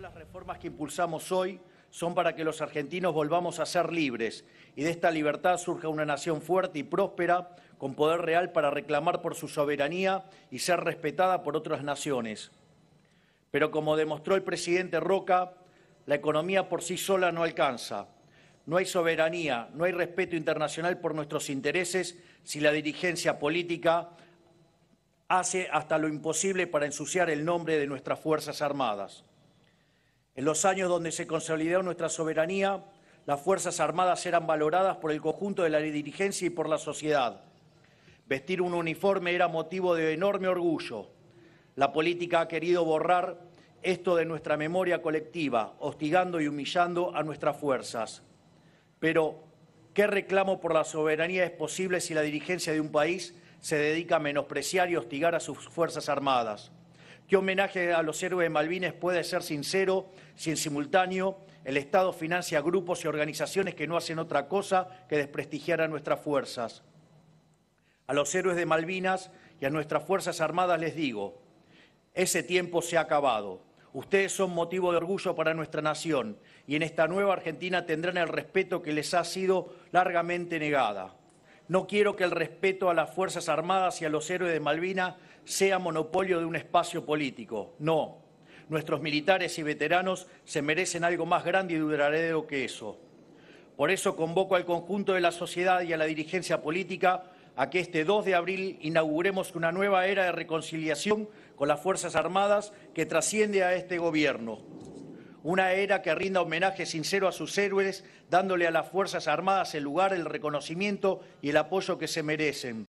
las reformas que impulsamos hoy son para que los argentinos volvamos a ser libres y de esta libertad surja una nación fuerte y próspera, con poder real para reclamar por su soberanía y ser respetada por otras naciones. Pero como demostró el presidente Roca, la economía por sí sola no alcanza. No hay soberanía, no hay respeto internacional por nuestros intereses si la dirigencia política hace hasta lo imposible para ensuciar el nombre de nuestras Fuerzas Armadas. En los años donde se consolidó nuestra soberanía, las Fuerzas Armadas eran valoradas por el conjunto de la dirigencia y por la sociedad. Vestir un uniforme era motivo de enorme orgullo. La política ha querido borrar esto de nuestra memoria colectiva, hostigando y humillando a nuestras fuerzas. Pero, ¿qué reclamo por la soberanía es posible si la dirigencia de un país se dedica a menospreciar y hostigar a sus Fuerzas Armadas? qué homenaje a los héroes de Malvinas puede ser sincero si en simultáneo el Estado financia grupos y organizaciones que no hacen otra cosa que desprestigiar a nuestras fuerzas. A los héroes de Malvinas y a nuestras Fuerzas Armadas les digo, ese tiempo se ha acabado. Ustedes son motivo de orgullo para nuestra nación y en esta nueva Argentina tendrán el respeto que les ha sido largamente negada. No quiero que el respeto a las Fuerzas Armadas y a los héroes de Malvina sea monopolio de un espacio político. No. Nuestros militares y veteranos se merecen algo más grande y duradero que eso. Por eso convoco al conjunto de la sociedad y a la dirigencia política a que este 2 de abril inauguremos una nueva era de reconciliación con las Fuerzas Armadas que trasciende a este Gobierno una era que rinda homenaje sincero a sus héroes, dándole a las Fuerzas Armadas el lugar, el reconocimiento y el apoyo que se merecen.